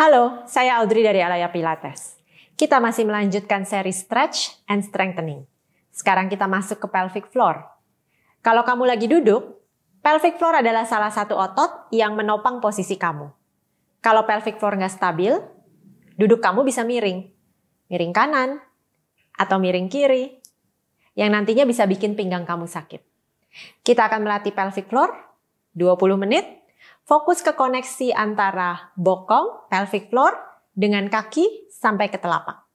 Halo, saya Audrey dari Alaya Pilates. Kita masih melanjutkan seri stretch and strengthening. Sekarang kita masuk ke pelvic floor. Kalau kamu lagi duduk, pelvic floor adalah salah satu otot yang menopang posisi kamu. Kalau pelvic floor nggak stabil, duduk kamu bisa miring. Miring kanan, atau miring kiri, yang nantinya bisa bikin pinggang kamu sakit. Kita akan melatih pelvic floor 20 menit fokus ke koneksi antara bokong, pelvic floor, dengan kaki sampai ke telapak.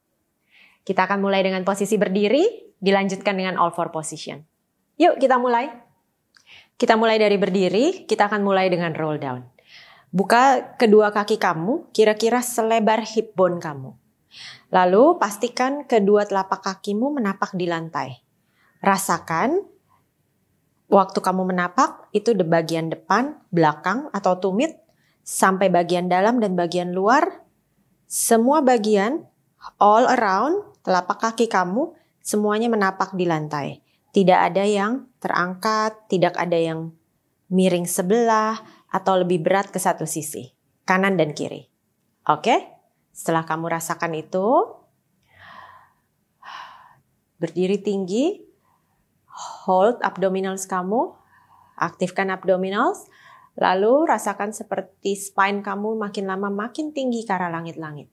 Kita akan mulai dengan posisi berdiri, dilanjutkan dengan all four position. Yuk kita mulai. Kita mulai dari berdiri, kita akan mulai dengan roll down. Buka kedua kaki kamu, kira-kira selebar hip bone kamu. Lalu pastikan kedua telapak kakimu menapak di lantai. Rasakan waktu kamu menapak itu di bagian depan, belakang atau tumit sampai bagian dalam dan bagian luar, semua bagian all around telapak kaki kamu semuanya menapak di lantai. Tidak ada yang terangkat, tidak ada yang miring sebelah atau lebih berat ke satu sisi, kanan dan kiri. Oke? Setelah kamu rasakan itu, berdiri tinggi, hold abdominals kamu, aktifkan abdominals, lalu rasakan seperti spine kamu makin lama makin tinggi ke arah langit-langit.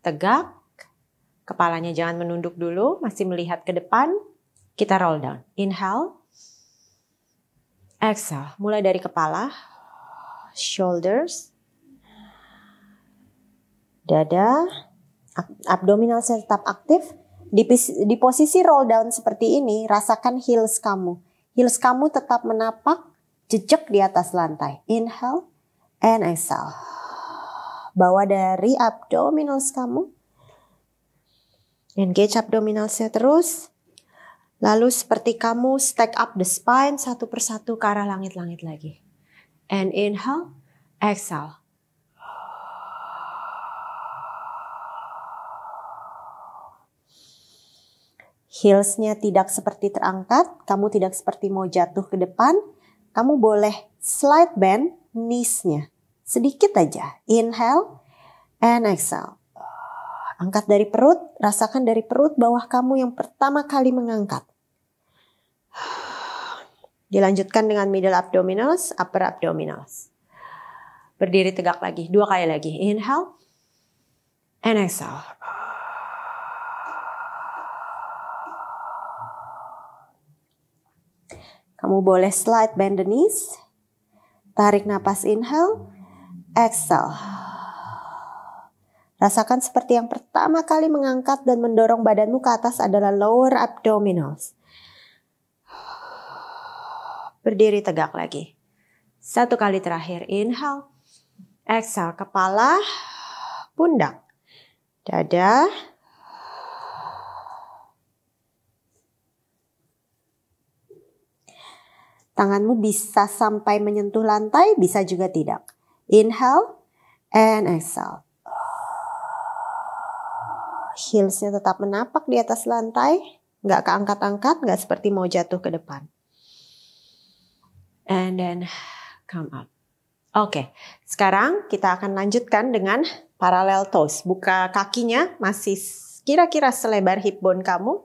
Tegak, kepalanya jangan menunduk dulu, masih melihat ke depan, kita roll down. Inhale, exhale, mulai dari kepala, shoulders, dada, abdominal tetap aktif, di, di posisi roll down seperti ini, rasakan heels kamu. Heels kamu tetap menapak, jejak di atas lantai. Inhale and exhale. Bawa dari abdominals kamu. Engage abdominalsnya terus. Lalu seperti kamu stack up the spine satu persatu ke arah langit-langit lagi. And inhale, exhale. heelsnya tidak seperti terangkat, kamu tidak seperti mau jatuh ke depan, kamu boleh slide bend knees-nya. Sedikit aja. Inhale and exhale. Ah, angkat dari perut, rasakan dari perut bawah kamu yang pertama kali mengangkat. Dilanjutkan dengan middle abdominals, upper abdominals. Berdiri tegak lagi, dua kali lagi. Inhale and exhale. Ah, Kamu boleh slide bend the knees. Tarik nafas inhale. Exhale. Rasakan seperti yang pertama kali mengangkat dan mendorong badanmu ke atas adalah lower abdominals. Berdiri tegak lagi. Satu kali terakhir, inhale. Exhale, kepala, pundak, dada, Tanganmu bisa sampai menyentuh lantai, bisa juga tidak. Inhale and exhale. Heelsnya tetap menapak di atas lantai, nggak keangkat-angkat, nggak seperti mau jatuh ke depan. And then come up. Oke, okay. sekarang kita akan lanjutkan dengan parallel toes. Buka kakinya masih kira-kira selebar hip bone kamu.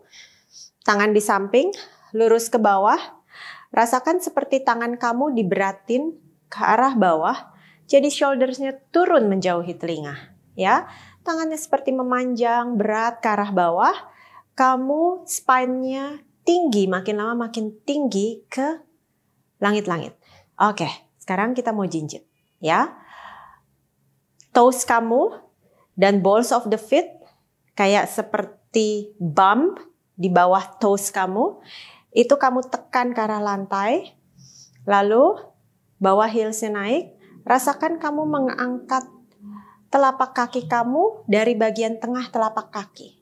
Tangan di samping, lurus ke bawah, Rasakan seperti tangan kamu diberatin ke arah bawah, jadi shouldersnya turun menjauhi telinga. Ya, tangannya seperti memanjang, berat ke arah bawah. Kamu spine-nya tinggi, makin lama makin tinggi ke langit-langit. Oke, sekarang kita mau jinjit. Ya, toes kamu dan balls of the feet kayak seperti bump di bawah toes kamu itu kamu tekan ke arah lantai, lalu bawah heelsnya naik, rasakan kamu mengangkat telapak kaki kamu dari bagian tengah telapak kaki.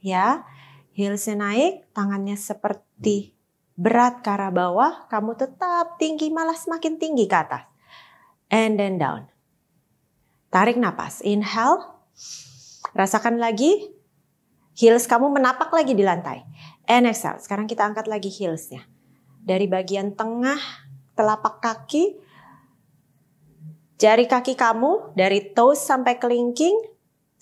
Ya, heelsnya naik, tangannya seperti berat ke arah bawah, kamu tetap tinggi, malah semakin tinggi ke atas. And then down. Tarik nafas inhale. Rasakan lagi, heels kamu menapak lagi di lantai. Eh, And exhale. Sekarang kita angkat lagi heelsnya. Dari bagian tengah telapak kaki, jari kaki kamu dari toes sampai kelingking,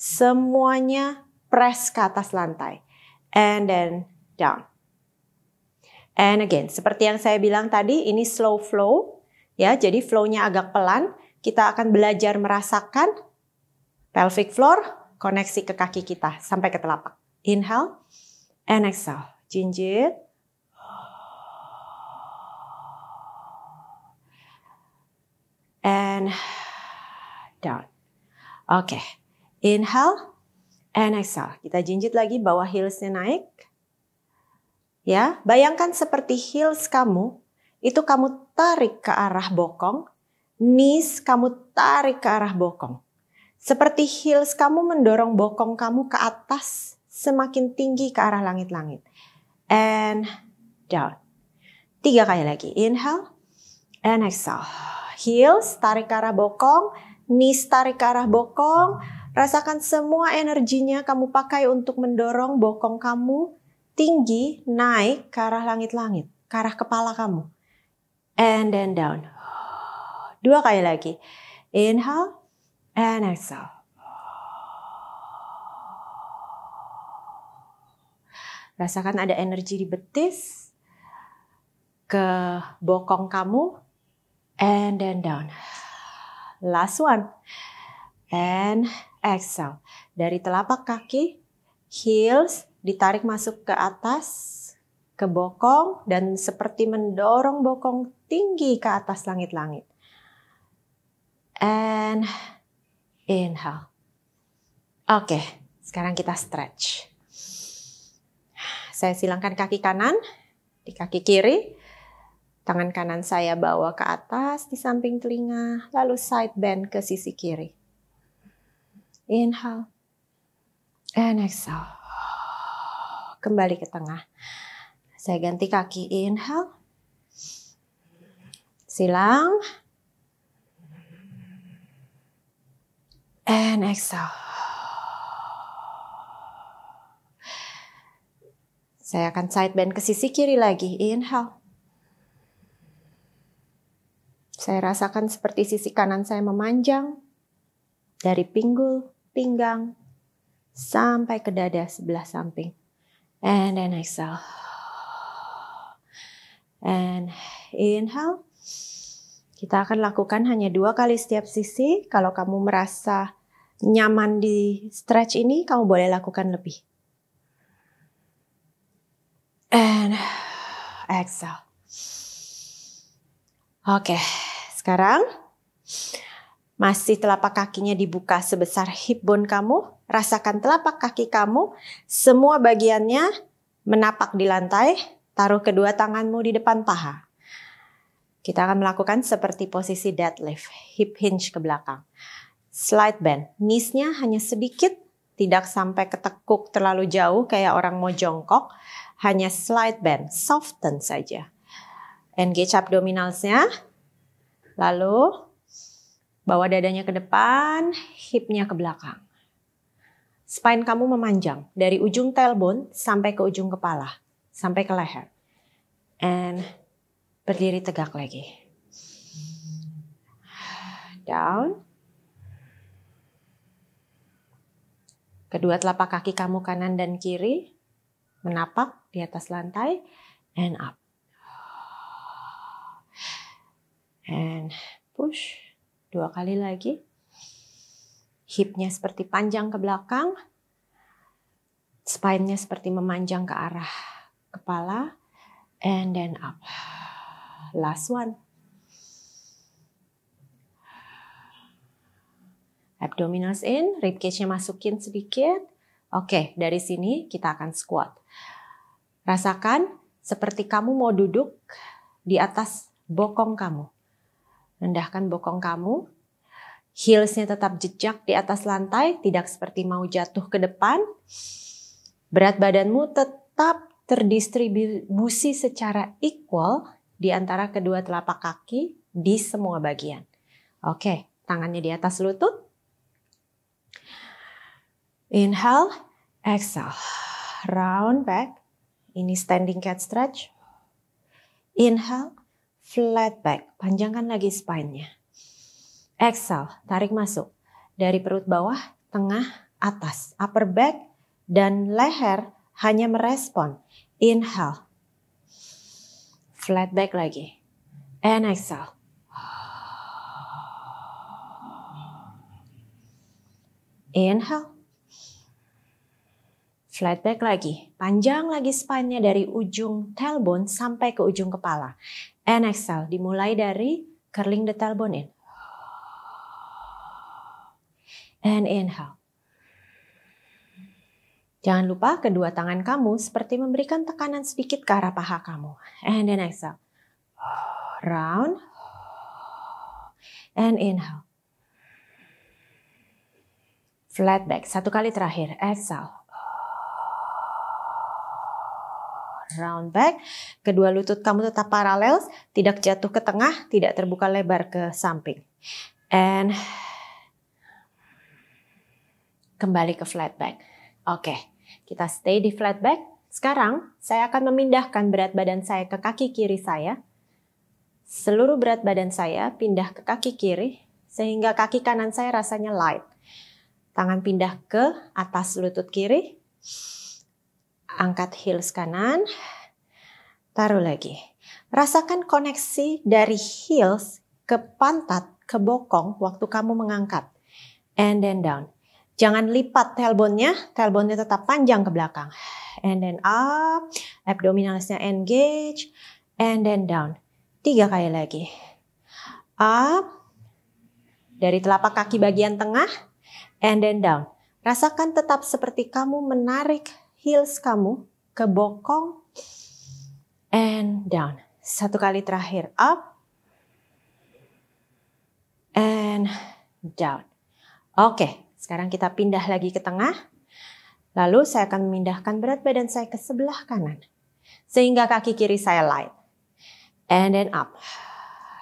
semuanya press ke atas lantai. And then down. And again, seperti yang saya bilang tadi, ini slow flow. ya. Jadi flow-nya agak pelan. Kita akan belajar merasakan pelvic floor, koneksi ke kaki kita sampai ke telapak. Inhale and exhale. Jinjit. And down. Oke. Okay. Inhale and exhale. Kita jinjit lagi bawah heelsnya naik. Ya, bayangkan seperti heels kamu itu kamu tarik ke arah bokong, knees kamu tarik ke arah bokong. Seperti heels kamu mendorong bokong kamu ke atas, semakin tinggi ke arah langit-langit. And down. Tiga kali lagi. Inhale and exhale. Heels, tarik ke arah bokong. Knees tarik ke arah bokong. Rasakan semua energinya kamu pakai untuk mendorong bokong kamu tinggi naik ke arah langit-langit. Ke arah kepala kamu. And then down. Dua kali lagi. Inhale and exhale. Rasakan ada energi di betis, ke bokong kamu, and then down. Last one. And exhale. Dari telapak kaki, heels ditarik masuk ke atas, ke bokong, dan seperti mendorong bokong tinggi ke atas langit-langit. And inhale. Oke, okay, sekarang kita stretch saya silangkan kaki kanan di kaki kiri. Tangan kanan saya bawa ke atas di samping telinga, lalu side bend ke sisi kiri. Inhale. And exhale. Kembali ke tengah. Saya ganti kaki. Inhale. Silang. And exhale. Saya akan side bend ke sisi kiri lagi. Inhale. Saya rasakan seperti sisi kanan saya memanjang dari pinggul, pinggang, sampai ke dada sebelah samping. And then exhale. And inhale. Kita akan lakukan hanya dua kali setiap sisi. Kalau kamu merasa nyaman di stretch ini, kamu boleh lakukan lebih. and exhale. Oke, sekarang masih telapak kakinya dibuka sebesar hip bone kamu. Rasakan telapak kaki kamu, semua bagiannya menapak di lantai. Taruh kedua tanganmu di depan paha. Kita akan melakukan seperti posisi deadlift, hip hinge ke belakang. Slide bend, knees-nya hanya sedikit, tidak sampai ketekuk terlalu jauh kayak orang mau jongkok hanya slight bend, soften saja. Engage abdominalsnya, lalu bawa dadanya ke depan, hipnya ke belakang. Spine kamu memanjang dari ujung tailbone sampai ke ujung kepala, sampai ke leher. And berdiri tegak lagi. Down. Kedua telapak kaki kamu kanan dan kiri menapak di atas lantai and up. And push dua kali lagi. Hipnya seperti panjang ke belakang. Spine-nya seperti memanjang ke arah kepala. And then up. Last one. Abdominals in, ribcage-nya masukin sedikit. Oke, dari sini kita akan squat. Rasakan seperti kamu mau duduk di atas bokong kamu. Rendahkan bokong kamu. Heelsnya tetap jejak di atas lantai, tidak seperti mau jatuh ke depan. Berat badanmu tetap terdistribusi secara equal di antara kedua telapak kaki di semua bagian. Oke, tangannya di atas lutut. Inhale, exhale. Round back, ini standing cat stretch. Inhale, flat back. Panjangkan lagi spine-nya. Exhale, tarik masuk. Dari perut bawah, tengah, atas. Upper back dan leher hanya merespon. Inhale. Flat back lagi. And exhale. Inhale. Flat back lagi, panjang lagi spine-nya dari ujung tailbone sampai ke ujung kepala. And exhale, dimulai dari curling the tailbone in. And inhale. Jangan lupa kedua tangan kamu seperti memberikan tekanan sedikit ke arah paha kamu. And then exhale. Round. And inhale. Flat back. Satu kali terakhir. Exhale. round back. Kedua lutut kamu tetap paralel, tidak jatuh ke tengah, tidak terbuka lebar ke samping. And kembali ke flat back. Oke, okay, kita stay di flat back. Sekarang saya akan memindahkan berat badan saya ke kaki kiri saya. Seluruh berat badan saya pindah ke kaki kiri sehingga kaki kanan saya rasanya light. Tangan pindah ke atas lutut kiri angkat heels kanan, taruh lagi. Rasakan koneksi dari heels ke pantat, ke bokong waktu kamu mengangkat. And then down. Jangan lipat tailbone-nya tetap panjang ke belakang. And then up, Abdominalisnya engage, and then down. Tiga kali lagi. Up, dari telapak kaki bagian tengah, and then down. Rasakan tetap seperti kamu menarik heels kamu ke bokong and down. Satu kali terakhir up and down. Oke, sekarang kita pindah lagi ke tengah. Lalu saya akan memindahkan berat badan saya ke sebelah kanan. Sehingga kaki kiri saya light. And then up.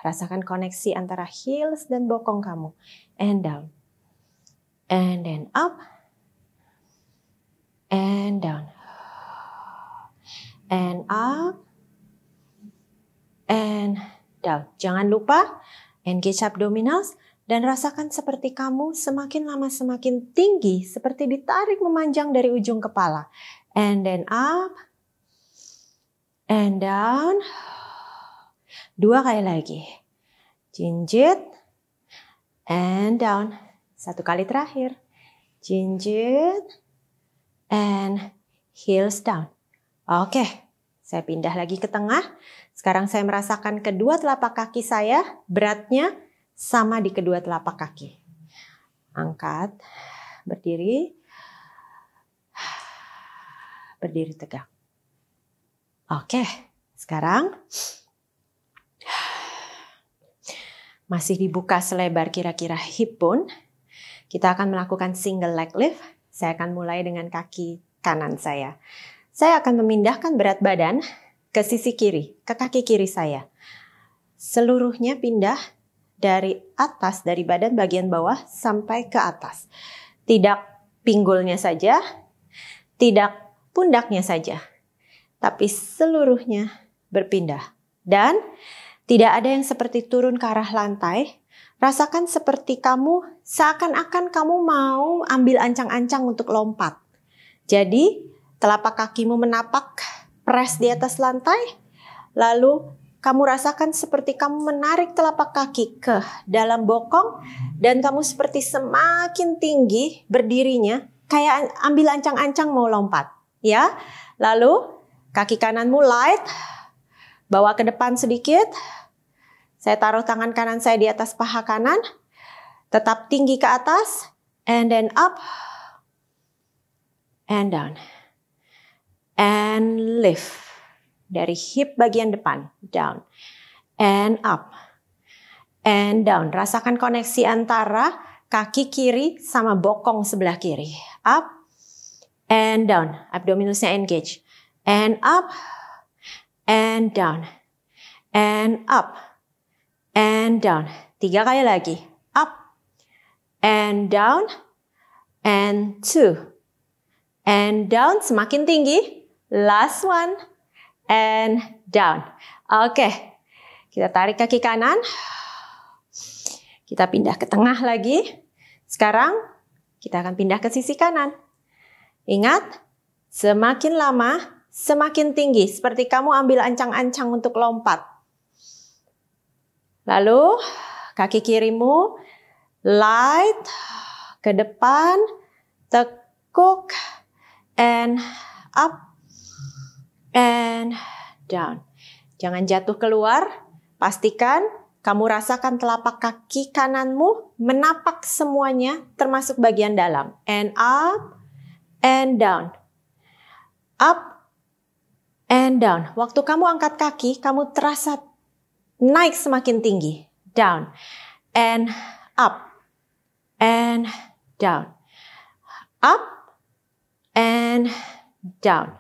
Rasakan koneksi antara heels dan bokong kamu. And down. And then up and down. And up. And down. Jangan lupa engage abdominals dan rasakan seperti kamu semakin lama semakin tinggi seperti ditarik memanjang dari ujung kepala. And then up. And down. Dua kali lagi. Jinjit. And down. Satu kali terakhir. Jinjit and heels down. Oke, saya pindah lagi ke tengah. Sekarang saya merasakan kedua telapak kaki saya beratnya sama di kedua telapak kaki. Angkat, berdiri, berdiri tegak. Oke, sekarang masih dibuka selebar kira-kira hip bone. Kita akan melakukan single leg lift saya akan mulai dengan kaki kanan saya. Saya akan memindahkan berat badan ke sisi kiri, ke kaki kiri saya. Seluruhnya pindah dari atas, dari badan bagian bawah sampai ke atas. Tidak pinggulnya saja, tidak pundaknya saja, tapi seluruhnya berpindah. Dan tidak ada yang seperti turun ke arah lantai, Rasakan seperti kamu seakan-akan kamu mau ambil ancang-ancang untuk lompat. Jadi, telapak kakimu menapak, press di atas lantai, lalu kamu rasakan seperti kamu menarik telapak kaki ke dalam bokong dan kamu seperti semakin tinggi berdirinya, kayak ambil ancang-ancang mau lompat, ya. Lalu kaki kananmu light, bawa ke depan sedikit, saya taruh tangan kanan saya di atas paha kanan. Tetap tinggi ke atas. And then up. And down. And lift. Dari hip bagian depan. Down. And up. And down. Rasakan koneksi antara kaki kiri sama bokong sebelah kiri. Up. And down. Abdominusnya engage. And up. And down. And up and down. Tiga kali lagi. Up and down and two. And down semakin tinggi. Last one and down. Oke. Okay. Kita tarik kaki kanan. Kita pindah ke tengah lagi. Sekarang kita akan pindah ke sisi kanan. Ingat, semakin lama, semakin tinggi. Seperti kamu ambil ancang-ancang untuk lompat. Lalu kaki kirimu light ke depan, tekuk and up and down. Jangan jatuh keluar, pastikan kamu rasakan telapak kaki kananmu menapak semuanya termasuk bagian dalam. And up and down. Up and down. Waktu kamu angkat kaki, kamu terasa naik semakin tinggi, down and up and down, up and down,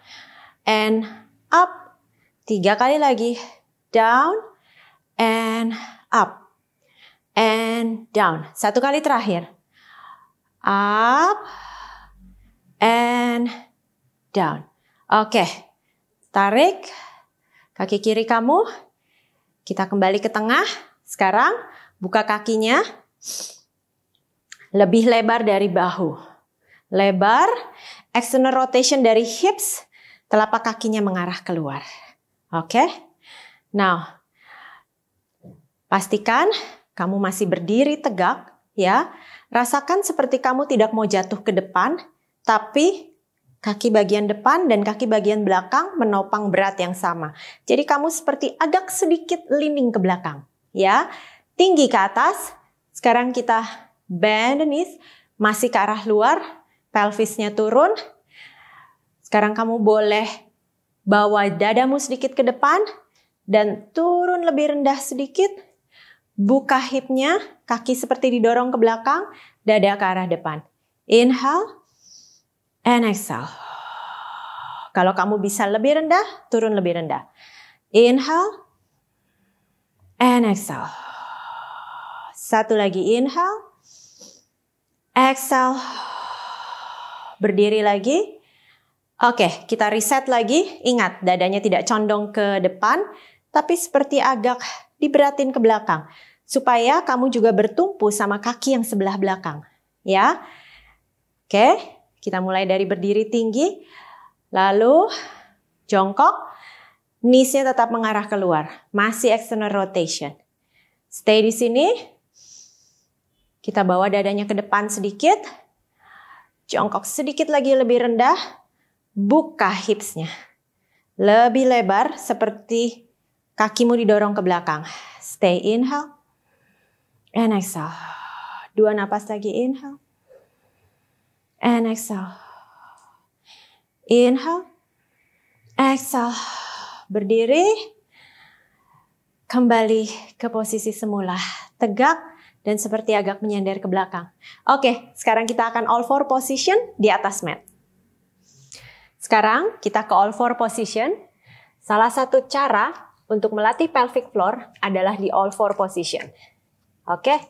and up tiga kali lagi, down and up and down. Satu kali terakhir, up and down. Oke, tarik kaki kiri kamu kita kembali ke tengah. Sekarang buka kakinya lebih lebar dari bahu. Lebar, external rotation dari hips, telapak kakinya mengarah keluar. Oke? Okay? Now, pastikan kamu masih berdiri tegak ya. Rasakan seperti kamu tidak mau jatuh ke depan, tapi Kaki bagian depan dan kaki bagian belakang menopang berat yang sama. Jadi kamu seperti agak sedikit leaning ke belakang, ya. Tinggi ke atas. Sekarang kita bend the knees, masih ke arah luar, pelvisnya turun. Sekarang kamu boleh bawa dadamu sedikit ke depan dan turun lebih rendah sedikit. Buka hipnya, kaki seperti didorong ke belakang, dada ke arah depan. Inhale, and exhale. Kalau kamu bisa lebih rendah, turun lebih rendah. Inhale and exhale. Satu lagi inhale. Exhale. Berdiri lagi. Oke, kita reset lagi. Ingat, dadanya tidak condong ke depan, tapi seperti agak diberatin ke belakang. Supaya kamu juga bertumpu sama kaki yang sebelah belakang. Ya. Oke, kita mulai dari berdiri tinggi, lalu jongkok, knees-nya tetap mengarah keluar. Masih external rotation. Stay di sini. Kita bawa dadanya ke depan sedikit. Jongkok sedikit lagi lebih rendah. Buka hips-nya. Lebih lebar seperti kakimu didorong ke belakang. Stay inhale. And exhale. Dua napas lagi inhale and exhale. Inhale, exhale. Berdiri, kembali ke posisi semula. Tegak dan seperti agak menyender ke belakang. Oke, sekarang kita akan all four position di atas mat. Sekarang kita ke all four position. Salah satu cara untuk melatih pelvic floor adalah di all four position. Oke.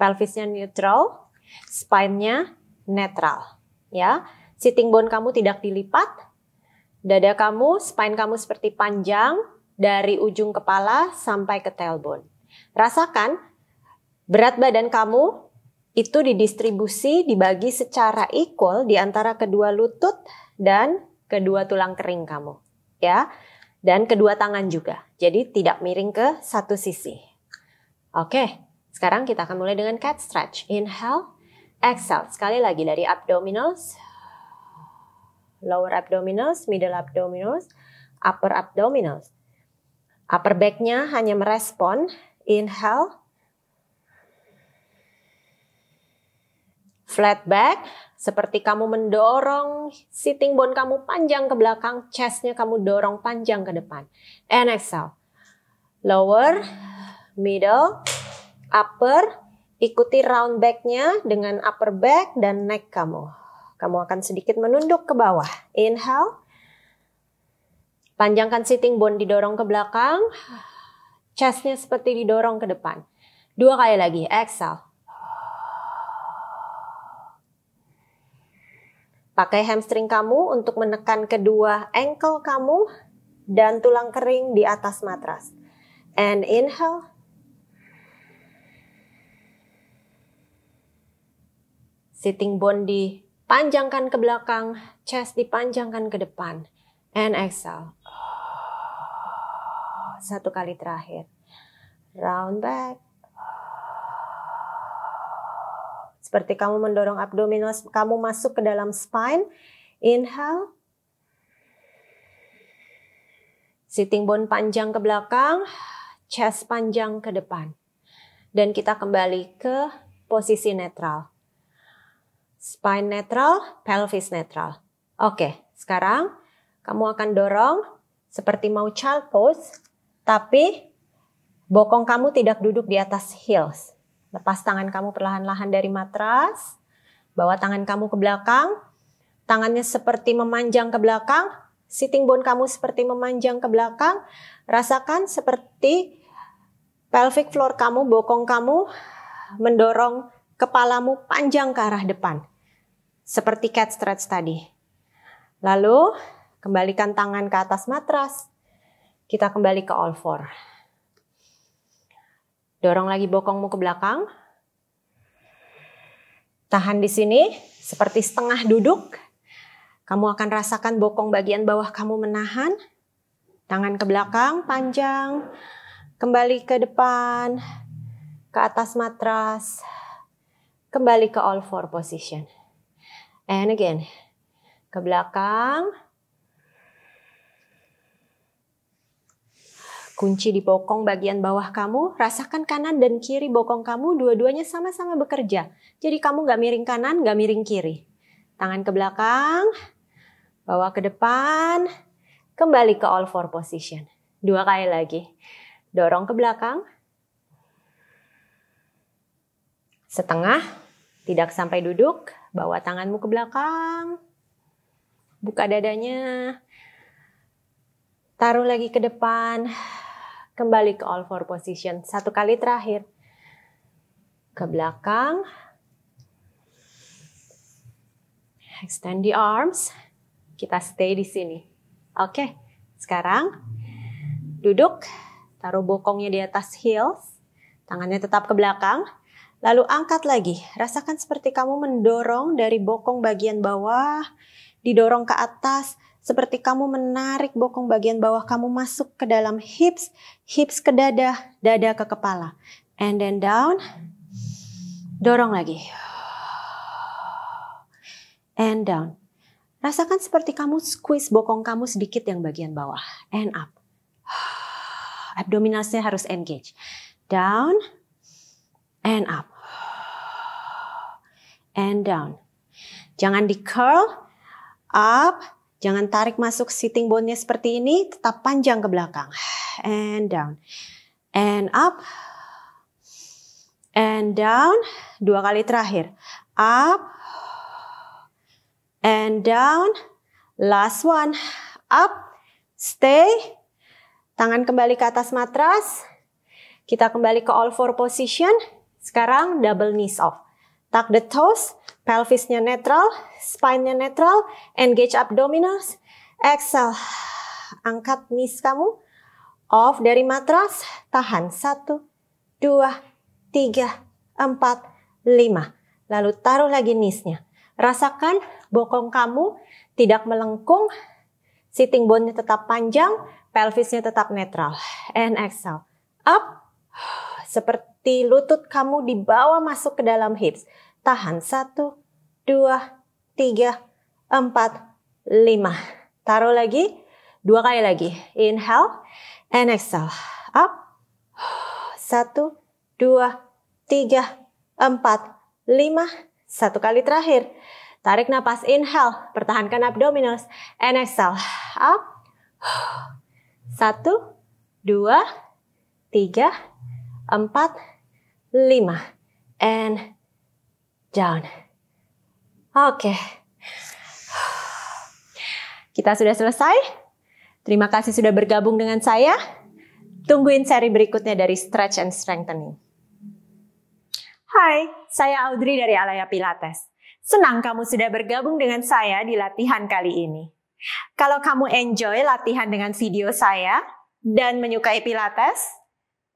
Pelvisnya neutral, Spine-nya netral, ya. Sitting bone kamu tidak dilipat. Dada kamu, spine kamu seperti panjang dari ujung kepala sampai ke tailbone. Rasakan berat badan kamu itu didistribusi dibagi secara equal di antara kedua lutut dan kedua tulang kering kamu, ya. Dan kedua tangan juga. Jadi tidak miring ke satu sisi. Oke, sekarang kita akan mulai dengan cat stretch. Inhale, Exhale, sekali lagi dari abdominals, lower abdominals, middle abdominals, upper abdominals. Upper back-nya hanya merespon, inhale, flat back, seperti kamu mendorong sitting bone kamu panjang ke belakang, chest-nya kamu dorong panjang ke depan. And exhale, lower, middle, upper, Ikuti round backnya dengan upper back dan neck kamu. Kamu akan sedikit menunduk ke bawah. Inhale. Panjangkan sitting bone didorong ke belakang. Chestnya seperti didorong ke depan. Dua kali lagi. Exhale. Pakai hamstring kamu untuk menekan kedua ankle kamu dan tulang kering di atas matras. And inhale. Sitting bone dipanjangkan ke belakang, chest dipanjangkan ke depan. And exhale. Satu kali terakhir. Round back. Seperti kamu mendorong abdominal kamu masuk ke dalam spine. Inhale. Sitting bone panjang ke belakang, chest panjang ke depan. Dan kita kembali ke posisi netral spine netral, pelvis netral. Oke, sekarang kamu akan dorong seperti mau child pose, tapi bokong kamu tidak duduk di atas heels. Lepas tangan kamu perlahan-lahan dari matras, bawa tangan kamu ke belakang, tangannya seperti memanjang ke belakang, sitting bone kamu seperti memanjang ke belakang, rasakan seperti pelvic floor kamu, bokong kamu mendorong kepalamu panjang ke arah depan seperti cat stretch tadi. Lalu kembalikan tangan ke atas matras. Kita kembali ke all four. Dorong lagi bokongmu ke belakang. Tahan di sini seperti setengah duduk. Kamu akan rasakan bokong bagian bawah kamu menahan. Tangan ke belakang, panjang. Kembali ke depan, ke atas matras. Kembali ke all four position. And again. Ke belakang. Kunci di bokong bagian bawah kamu, rasakan kanan dan kiri bokong kamu, dua-duanya sama-sama bekerja. Jadi kamu gak miring kanan, gak miring kiri. Tangan ke belakang, bawa ke depan, kembali ke all four position. Dua kali lagi. Dorong ke belakang. Setengah, tidak sampai duduk. Bawa tanganmu ke belakang. Buka dadanya. Taruh lagi ke depan. Kembali ke all four position. Satu kali terakhir. Ke belakang. Extend the arms. Kita stay di sini. Oke, sekarang duduk. Taruh bokongnya di atas heels. Tangannya tetap ke belakang Lalu angkat lagi, rasakan seperti kamu mendorong dari bokong bagian bawah, didorong ke atas, seperti kamu menarik bokong bagian bawah kamu masuk ke dalam hips, hips ke dada, dada ke kepala. And then down, dorong lagi. And down. Rasakan seperti kamu squeeze bokong kamu sedikit yang bagian bawah. And up. Abdominalnya harus engage. Down, and up and down. Jangan di curl, up, jangan tarik masuk sitting bone-nya seperti ini, tetap panjang ke belakang. And down. And up. And down. Dua kali terakhir. Up. And down. Last one. Up. Stay. Tangan kembali ke atas matras. Kita kembali ke all four position. Sekarang double knees off. Tuck the toes, pelvisnya netral, spine-nya netral, engage abdominals. Exhale, angkat knees kamu. Off dari matras, tahan. Satu, dua, tiga, empat, lima. Lalu taruh lagi knees-nya. Rasakan bokong kamu tidak melengkung, sitting bone-nya tetap panjang, pelvisnya tetap netral. And exhale. Up. Seperti lutut kamu dibawa masuk ke dalam hips. Tahan satu, dua, tiga, empat, lima. Taruh lagi, dua kali lagi. Inhale and exhale. Up, satu, dua, tiga, empat, lima. Satu kali terakhir. Tarik napas, inhale. Pertahankan abdominals. And exhale. Up, satu, dua, tiga, empat, lima. And down. Oke. Okay. Kita sudah selesai. Terima kasih sudah bergabung dengan saya. Tungguin seri berikutnya dari Stretch and Strengthening. Hai, saya Audrey dari Alaya Pilates. Senang kamu sudah bergabung dengan saya di latihan kali ini. Kalau kamu enjoy latihan dengan video saya dan menyukai Pilates,